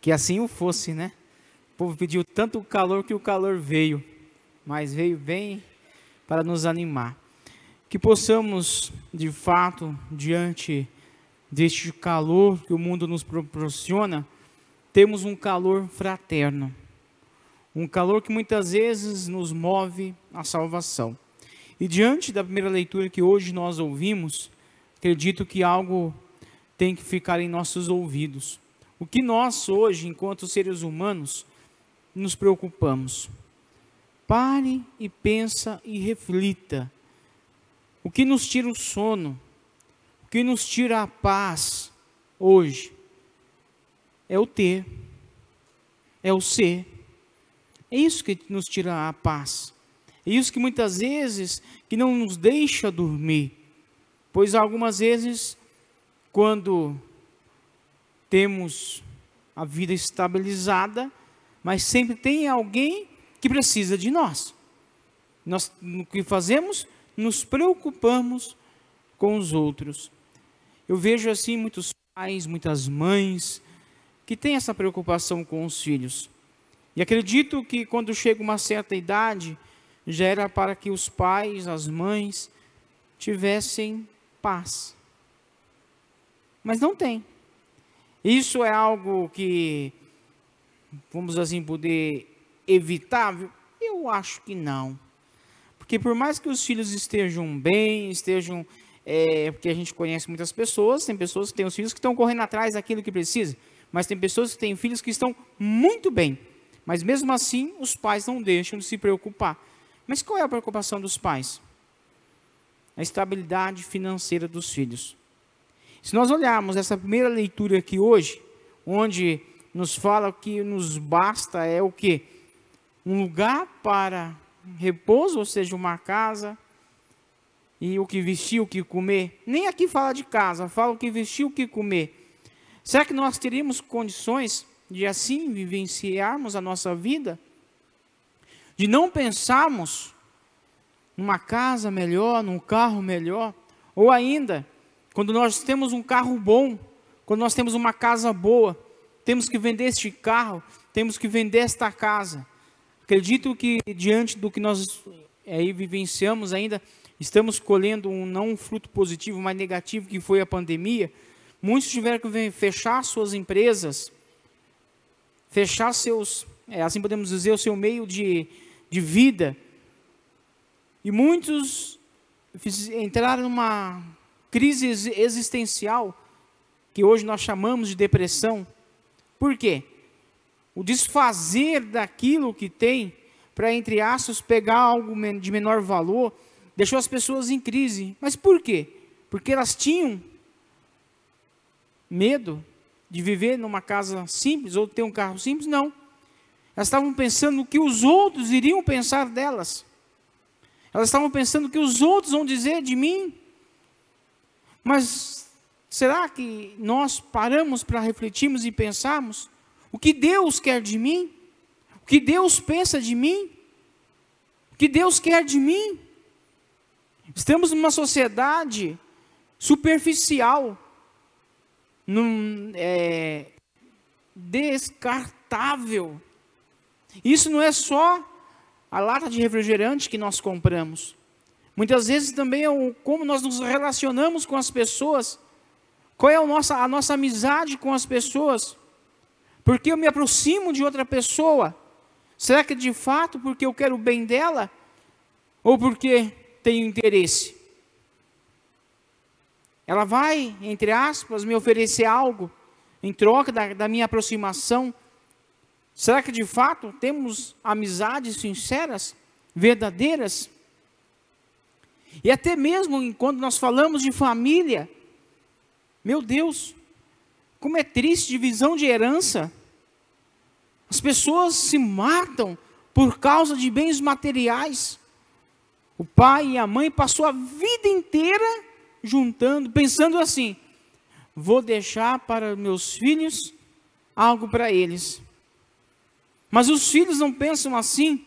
que assim o fosse, né? O povo pediu tanto calor que o calor veio, mas veio bem para nos animar. Que possamos, de fato, diante deste calor que o mundo nos proporciona, temos um calor fraterno. Um calor que muitas vezes nos move à salvação. E diante da primeira leitura que hoje nós ouvimos, acredito que algo tem que ficar em nossos ouvidos o que nós hoje, enquanto seres humanos, nos preocupamos? Pare e pensa e reflita. O que nos tira o sono? O que nos tira a paz hoje? É o ter. É o ser. É isso que nos tira a paz. É isso que muitas vezes que não nos deixa dormir. Pois algumas vezes quando temos a vida estabilizada, mas sempre tem alguém que precisa de nós. Nós o que fazemos? Nos preocupamos com os outros. Eu vejo assim muitos pais, muitas mães que têm essa preocupação com os filhos. E acredito que quando chega uma certa idade, já era para que os pais, as mães tivessem paz. Mas não tem. Isso é algo que, vamos assim, poder evitável? Eu acho que não. Porque por mais que os filhos estejam bem, estejam. É, porque a gente conhece muitas pessoas, tem pessoas que têm os filhos que estão correndo atrás daquilo que precisa, mas tem pessoas que têm filhos que estão muito bem. Mas mesmo assim, os pais não deixam de se preocupar. Mas qual é a preocupação dos pais? A estabilidade financeira dos filhos. Se nós olharmos essa primeira leitura aqui hoje, onde nos fala que nos basta é o que? Um lugar para repouso, ou seja, uma casa, e o que vestir, o que comer. Nem aqui fala de casa, fala o que vestir, o que comer. Será que nós teríamos condições de assim vivenciarmos a nossa vida? De não pensarmos numa casa melhor, num carro melhor, ou ainda quando nós temos um carro bom, quando nós temos uma casa boa, temos que vender este carro, temos que vender esta casa. Acredito que diante do que nós eh, aí vivenciamos ainda, estamos colhendo um não um fruto positivo, mas negativo que foi a pandemia. Muitos tiveram que fechar suas empresas, fechar seus, é, assim podemos dizer, o seu meio de, de vida. E muitos entraram numa crise existencial, que hoje nós chamamos de depressão. Por quê? O desfazer daquilo que tem, para, entre aspas, pegar algo de menor valor, deixou as pessoas em crise. Mas por quê? Porque elas tinham medo de viver numa casa simples ou ter um carro simples? Não. Elas estavam pensando o que os outros iriam pensar delas. Elas estavam pensando o que os outros vão dizer de mim. Mas será que nós paramos para refletirmos e pensarmos o que Deus quer de mim? O que Deus pensa de mim? O que Deus quer de mim? Estamos numa sociedade superficial, num, é, descartável. Isso não é só a lata de refrigerante que nós compramos. Muitas vezes também é um, como nós nos relacionamos com as pessoas. Qual é a nossa, a nossa amizade com as pessoas? Porque eu me aproximo de outra pessoa? Será que de fato porque eu quero o bem dela? Ou porque tenho interesse? Ela vai, entre aspas, me oferecer algo em troca da, da minha aproximação? Será que de fato temos amizades sinceras, verdadeiras? E até mesmo quando nós falamos de família, meu Deus, como é triste divisão de herança. As pessoas se matam por causa de bens materiais. O pai e a mãe passou a vida inteira juntando, pensando assim: vou deixar para meus filhos algo para eles. Mas os filhos não pensam assim.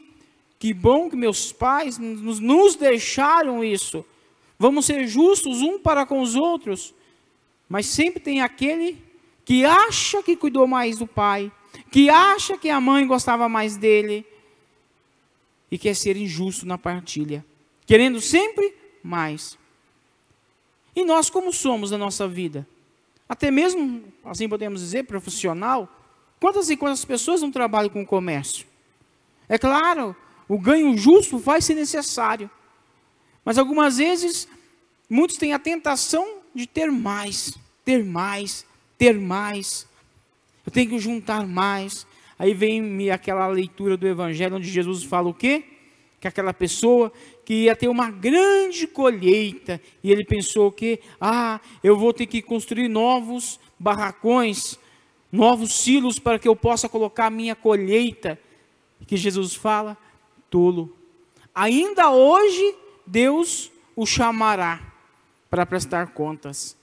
Que bom que meus pais nos, deixaram isso. Vamos ser justos um para com os outros. Mas sempre tem aquele que acha que cuidou mais do pai, que acha que a mãe gostava mais dele e quer ser injusto na partilha, querendo sempre mais. E nós como somos na nossa vida? Até mesmo, assim podemos dizer, profissional, quantas e quantas pessoas não trabalham com o comércio? É claro o ganho justo vai ser necessário. Mas algumas vezes, muitos têm a tentação de ter mais, ter mais, ter mais. Eu tenho que juntar mais. Aí vem aquela leitura do Evangelho onde Jesus fala o quê? Que aquela pessoa que ia ter uma grande colheita e ele pensou o quê? ah, eu vou ter que construir novos barracões, novos silos para que eu possa colocar a minha colheita. Que Jesus fala, tolo. Ainda hoje Deus o chamará para prestar contas.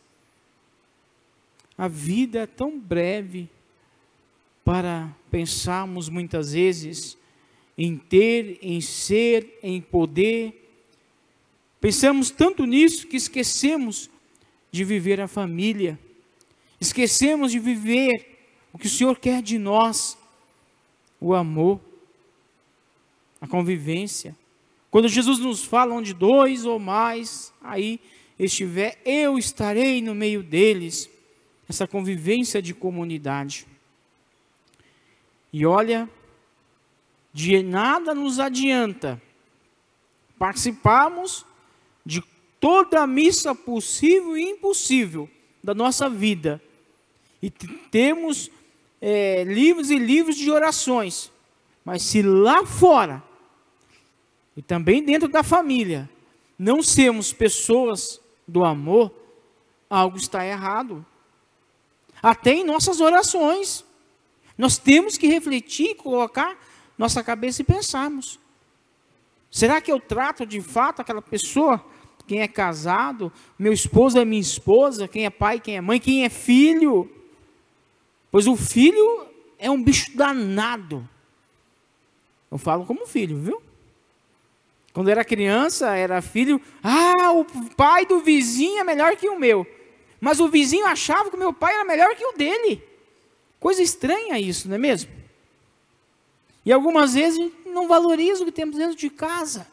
A vida é tão breve para pensarmos muitas vezes em ter, em ser, em poder. Pensamos tanto nisso que esquecemos de viver a família, esquecemos de viver o que o Senhor quer de nós, o amor a convivência. Quando Jesus nos fala onde dois ou mais aí estiver, eu estarei no meio deles. Essa convivência de comunidade. E olha, de nada nos adianta participarmos de toda a missa possível e impossível da nossa vida. E temos é, livros e livros de orações. Mas se lá fora e também dentro da família, não sermos pessoas do amor, algo está errado. Até em nossas orações. Nós temos que refletir, colocar nossa cabeça e pensarmos. Será que eu trato de fato aquela pessoa? Quem é casado, meu esposo é minha esposa, quem é pai, quem é mãe, quem é filho? Pois o filho é um bicho danado. Eu falo como filho, viu? Quando era criança, era filho, ah, o pai do vizinho é melhor que o meu. Mas o vizinho achava que o meu pai era melhor que o dele. Coisa estranha isso, não é mesmo? E algumas vezes a gente não valoriza o que temos dentro de casa.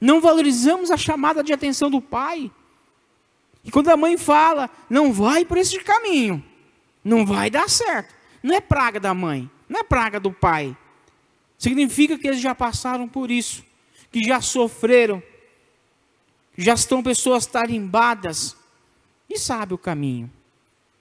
Não valorizamos a chamada de atenção do pai. E quando a mãe fala, não vai por esse caminho, não vai dar certo. Não é praga da mãe, não é praga do pai. Significa que eles já passaram por isso que já sofreram, que já estão pessoas tarimbadas e sabe o caminho.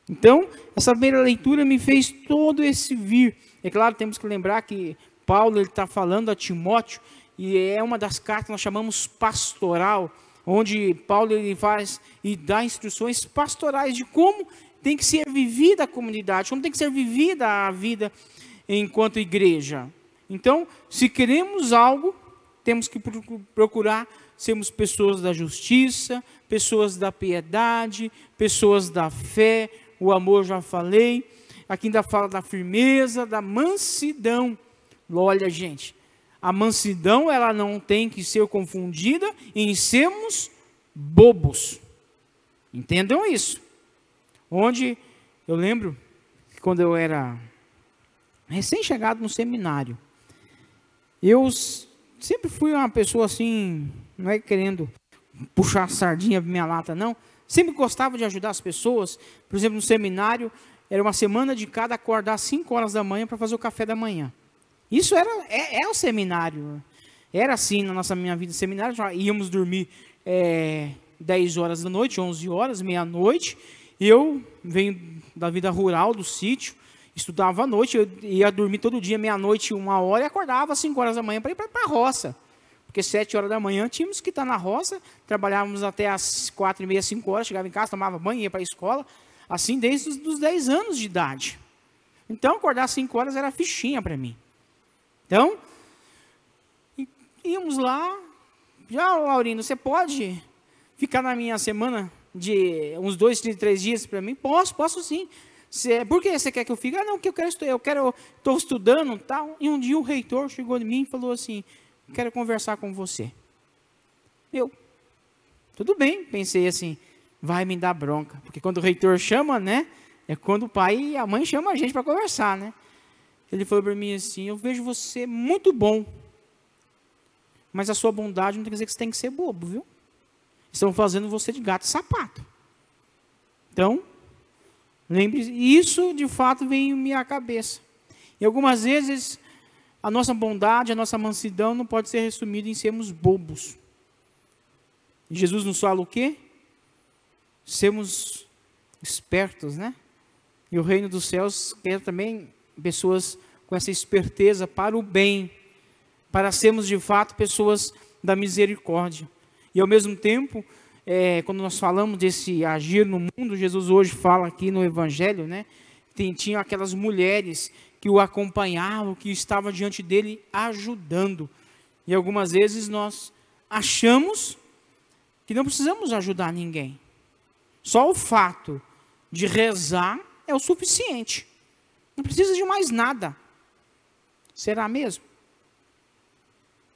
Então, essa primeira leitura me fez todo esse vir. É claro, temos que lembrar que Paulo está falando a Timóteo e é uma das cartas que nós chamamos pastoral, onde Paulo ele faz e dá instruções pastorais de como tem que ser vivida a comunidade, como tem que ser vivida a vida enquanto igreja. Então, se queremos algo, temos que procurar sermos pessoas da justiça, pessoas da piedade, pessoas da fé, o amor já falei. Aqui ainda fala da firmeza, da mansidão. Olha, gente, a mansidão ela não tem que ser confundida em sermos bobos. Entendam isso. Onde eu lembro que quando eu era recém-chegado no seminário, eu sempre fui uma pessoa assim, não é querendo puxar sardinha minha lata, não. Sempre gostava de ajudar as pessoas. Por exemplo, no seminário, era uma semana de cada acordar às 5 horas da manhã para fazer o café da manhã. Isso era é, é, o seminário. Era assim na nossa minha vida seminário. Já íamos dormir é, 10 horas da noite, 11 horas, meia-noite. Eu venho da vida rural, do sítio. Estudava à noite, eu ia dormir todo dia, meia-noite, uma hora, e acordava às 5 horas da manhã para ir para a roça. Porque sete horas da manhã tínhamos que estar tá na roça, trabalhávamos até às quatro e meia, cinco horas, chegava em casa, tomava banho, ia para a escola, assim desde os 10 anos de idade. Então, acordar às 5 horas era fichinha para mim. Então, íamos lá, já, Laurino, você pode ficar na minha semana de uns dois, três dias para mim? Posso, posso sim. Cê, por que você quer que eu fique? Ah, não, que eu quero estudar, eu quero, estou estudando tal. E um dia o reitor chegou em mim e falou assim: quero conversar com você. Eu, tudo bem, pensei assim, vai me dar bronca. Porque quando o reitor chama, né? É quando o pai e a mãe chamam a gente para conversar, né? Ele falou para mim assim: Eu vejo você muito bom, mas a sua bondade não quer dizer que você tem que ser bobo, viu? Estão fazendo você de gato e sapato. Então, isso, de fato, vem em minha cabeça. E algumas vezes, a nossa bondade, a nossa mansidão não pode ser resumida em sermos bobos. Jesus nos fala o quê? Sermos espertos, né? E o reino dos céus quer também pessoas com essa esperteza para o bem, para sermos de fato pessoas da misericórdia. E ao mesmo tempo, é, quando nós falamos desse agir no mundo, Jesus hoje fala aqui no Evangelho, né? Tem, tinha aquelas mulheres que o acompanhavam, que estavam diante dele ajudando. E algumas vezes nós achamos que não precisamos ajudar ninguém. Só o fato de rezar é o suficiente. Não precisa de mais nada. Será mesmo?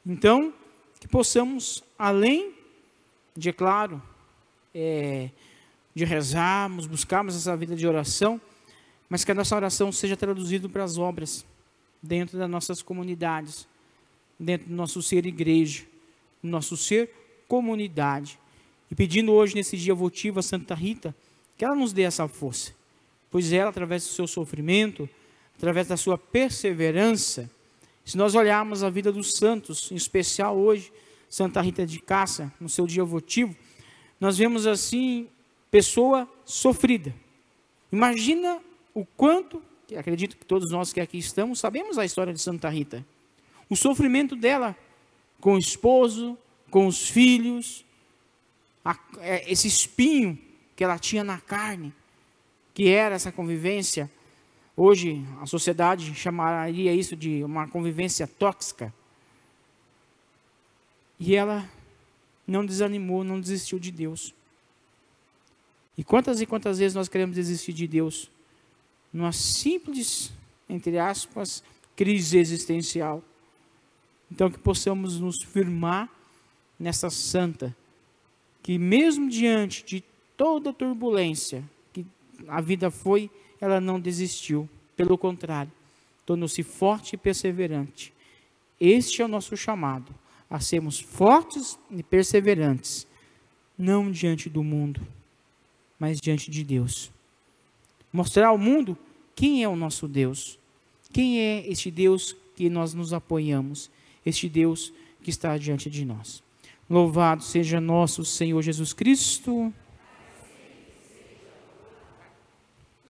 Então, que possamos, além de, é claro, é, de rezarmos, buscarmos essa vida de oração, mas que a nossa oração seja traduzida para as obras, dentro das nossas comunidades, dentro do nosso ser igreja, do nosso ser comunidade. E pedindo hoje, nesse dia votivo, a Santa Rita, que ela nos dê essa força, pois ela, através do seu sofrimento, através da sua perseverança, se nós olharmos a vida dos santos, em especial hoje, Santa Rita de Cássia, no seu dia votivo, nós vemos assim, pessoa sofrida. Imagina o quanto, que acredito que todos nós que aqui estamos sabemos a história de Santa Rita. O sofrimento dela com o esposo, com os filhos, a, é, esse espinho que ela tinha na carne, que era essa convivência. Hoje a sociedade chamaria isso de uma convivência tóxica. E ela não desanimou, não desistiu de Deus. E quantas e quantas vezes nós queremos desistir de Deus? Numa simples, entre aspas, crise existencial. Então que possamos nos firmar nessa santa, que mesmo diante de toda turbulência que a vida foi, ela não desistiu. Pelo contrário, tornou-se forte e perseverante. Este é o nosso chamado a sermos fortes e perseverantes, não diante do mundo, mas diante de Deus. Mostrar ao mundo quem é o nosso Deus, quem é este Deus que nós nos apoiamos, este Deus que está diante de nós. Louvado seja nosso Senhor Jesus Cristo.